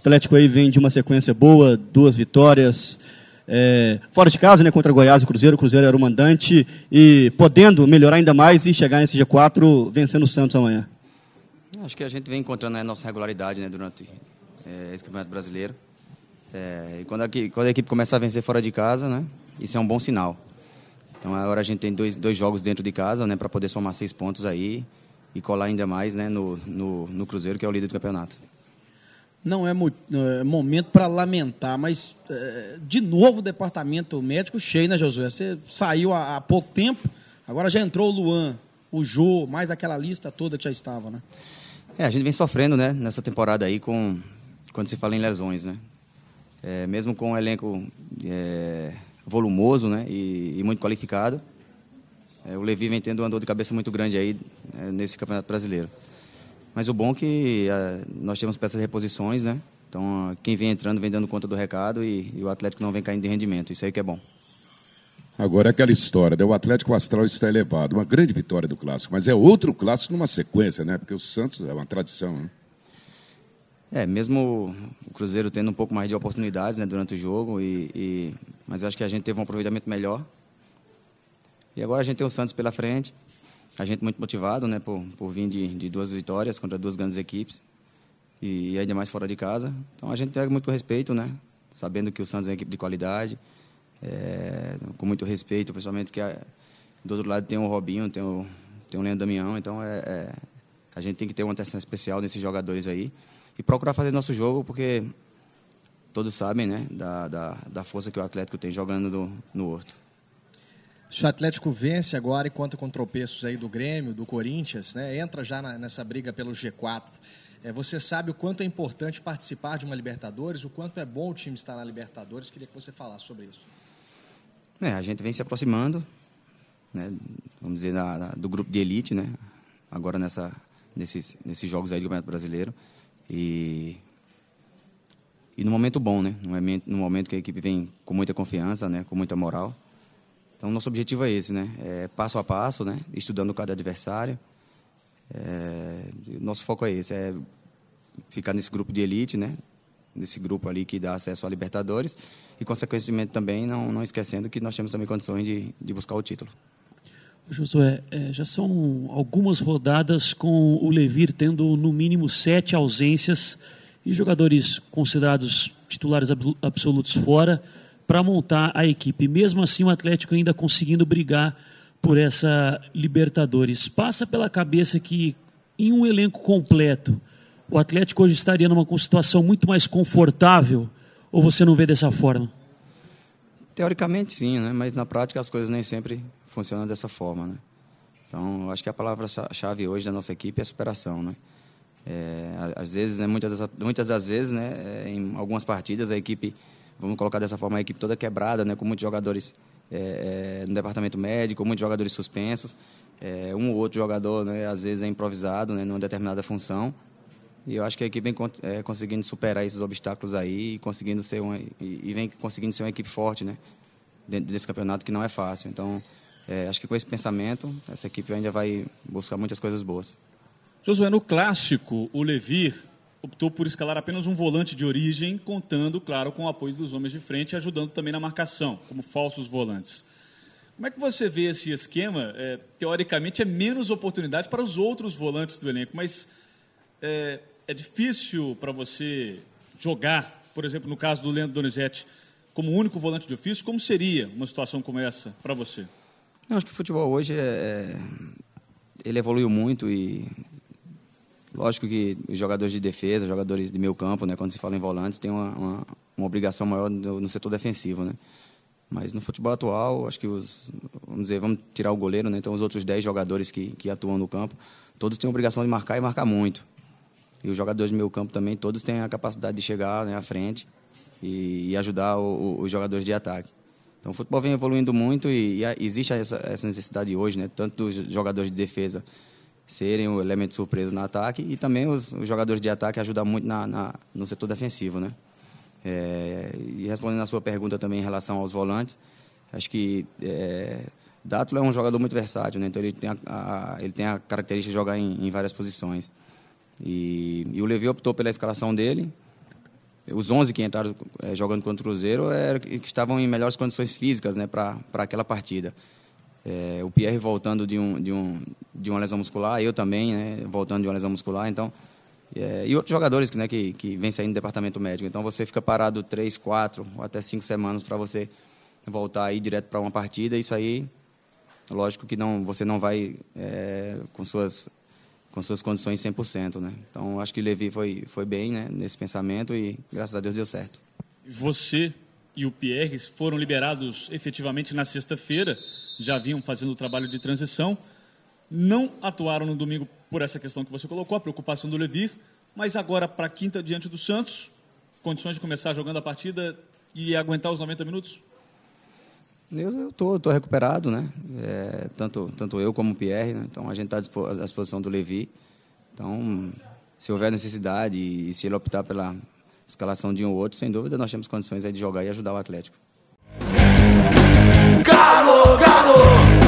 Atlético aí vem de uma sequência boa, duas vitórias. É, fora de casa, né, contra Goiás e Cruzeiro, o Cruzeiro era o mandante, e podendo melhorar ainda mais e chegar nesse G4 vencendo o Santos amanhã. Acho que a gente vem encontrando a né, nossa regularidade né, durante é, esse Campeonato Brasileiro. É, e quando a, quando a, equipe começa a vencer fora de casa, né, isso é um bom sinal. Então agora a gente tem dois, dois jogos dentro de casa né, para poder somar seis pontos aí e colar ainda mais né, no, no, no Cruzeiro, que é o líder do campeonato. É não é, momento para lamentar, mas é, de novo o departamento médico cheio, né, Josué? Você saiu há, há pouco tempo, agora já entrou o Luan, o Jô, mais aquela lista toda que já estava, né? É, a gente vem sofrendo, né, nessa temporada aí com quando se fala em lesões, né? É, mesmo com um elenco é, volumoso, né, e, e muito qualificado, é, o Levi vem tendo uma dor de cabeça muito grande aí é, nesse campeonato brasileiro. Mas o bom é que eh, nós temos peças reposições, né? Então, ah, quem vem entrando vem dando conta do recado e, e, o Atlético não vem caindo de rendimento. Isso aí que é bom. Agora, é aquela história, né? o Atlético Astral está elevado. Uma grande vitória do Clássico, mas é outro Clássico numa sequência, né? Porque o Santos é uma tradição, né? É, mesmo o Cruzeiro tendo um pouco mais de oportunidades né, durante o jogo, e, e... mas acho que a gente teve um aproveitamento melhor. E agora a gente tem o Santos pela frente a gente muito motivado, né, por, por vir de, de duas vitórias contra duas grandes equipes e, ainda mais fora de casa. Então a gente pega muito respeito, né, sabendo que o Santos é uma equipe de qualidade, é, com muito respeito, principalmente porque a, do outro lado tem o Robinho, tem o, tem o Leandro Damião, então é, é, a gente tem que ter uma atenção especial nesses jogadores aí e procurar fazer nosso jogo, porque todos sabem, né, da, da, da força que o Atlético tem jogando do, no Horto. Se o Atlético vence agora e conta com tropeços aí do Grêmio, do Corinthians, né? entra já na, nessa briga pelo G4. É, você sabe o quanto é importante participar de uma Libertadores, o quanto é bom o time estar na Libertadores. Queria que você falasse sobre isso. É, a gente vem se aproximando, né? vamos dizer, do grupo de elite, né? agora nessa, nesses, nesses jogos aí do Campeonato Brasileiro. E, e no momento bom, né? no momento, no momento que a equipe vem com muita confiança, né? com muita moral. Então, nosso objetivo é esse, né? É passo a passo, né? Estudando cada adversário. É, nosso foco é esse, é ficar nesse grupo de elite, né? Nesse grupo ali que dá acesso à Libertadores e, consequentemente, também não, não esquecendo que nós temos também condições de, de buscar o título. Josué, é, já são algumas rodadas com o Levir tendo no mínimo sete ausências e jogadores considerados titulares absolutos fora para montar a equipe. Mesmo assim, o Atlético ainda conseguindo brigar por essa Libertadores. Passa pela cabeça que em um elenco completo, o Atlético hoje estaria numa situação muito mais confortável ou você não vê dessa forma? Teoricamente sim, né? mas na prática as coisas nem sempre funcionam dessa forma. Né? Então, acho que a palavra-chave hoje da nossa equipe é superação. Né? É, às vezes, né, muitas, muitas das vezes, né, é, em algumas partidas, a equipe vamos colocar dessa forma, a equipe toda quebrada, né, com muitos jogadores é, é, no departamento médico, muitos jogadores suspensos, é, um ou outro jogador, né, às vezes, é improvisado né, numa determinada função. E eu acho que a equipe vem é, conseguindo superar esses obstáculos aí e, conseguindo ser uma, e, e vem conseguindo ser uma equipe forte né, dentro desse campeonato, que não é fácil. Então, é, acho que com esse pensamento, essa equipe ainda vai buscar muitas coisas boas. Josué, no clássico, o Levir optou por escalar apenas um volante de origem, contando, claro, com o apoio dos homens de frente, ajudando também na marcação, como falsos volantes. Como é que você vê esse esquema? É, teoricamente, é menos oportunidade para os outros volantes do elenco, mas é, é difícil para você jogar, por exemplo, no caso do Leandro Donizete, como único volante de ofício. Como seria uma situação como essa para você? Eu acho que o futebol hoje é, é ele evoluiu muito e Lógico que os jogadores de defesa, jogadores de meio campo, né, quando se fala em volantes, tem uma, uma, uma obrigação maior no, no, setor defensivo, né? Mas no futebol atual, acho que os, vamos dizer, vamos tirar o goleiro, né? Então os outros 10 jogadores que, que atuam no campo, todos têm a obrigação de marcar e marcar muito. E os jogadores de meio campo também, todos têm a capacidade de chegar né, à frente e, e ajudar o, o, os jogadores de ataque. Então, o futebol vem evoluindo muito e, e existe essa, essa, necessidade hoje, né? Tanto dos jogadores de defesa serem o elemento surpresa no ataque e também os, os jogadores de ataque ajudam muito na, na no setor defensivo, né? É, e respondendo a sua pergunta também em relação aos volantes, acho que é, Dátula é um jogador muito versátil, né? Então ele tem a, a ele tem a característica de jogar em, em várias posições. E, e, o Levi optou pela escalação dele. Os 11 que entraram é, jogando contra o Cruzeiro eram é, que estavam em melhores condições físicas né, para aquela partida. É, o Pierre voltando de, um, de, um, de uma lesão muscular, eu também, né, voltando de uma lesão muscular, então... É, e outros jogadores né, que, que vêm saindo do departamento médico. Então, você fica parado três, quatro ou até cinco semanas para você voltar aí direto para uma partida. Isso aí, lógico que não, você não vai é, com, suas, com suas condições 100%. Né? Então, acho que o Levi foi, foi bem né, nesse pensamento e, graças a Deus, deu certo. Você e o Pierre foram liberados efetivamente na sexta-feira já vinham fazendo o trabalho de transição, não atuaram no domingo por essa questão que você colocou, a preocupação do Levir, mas agora para quinta diante do Santos, condições de começar jogando a partida e aguentar os 90 minutos? Eu estou tô, tô, recuperado, né? É, tanto, tanto eu como o Pierre, né? então a gente está à disposição do Levi. Então, se houver necessidade e se ele optar pela escalação de um ou outro, sem dúvida nós temos condições de jogar e ajudar o Atlético. Galo, galo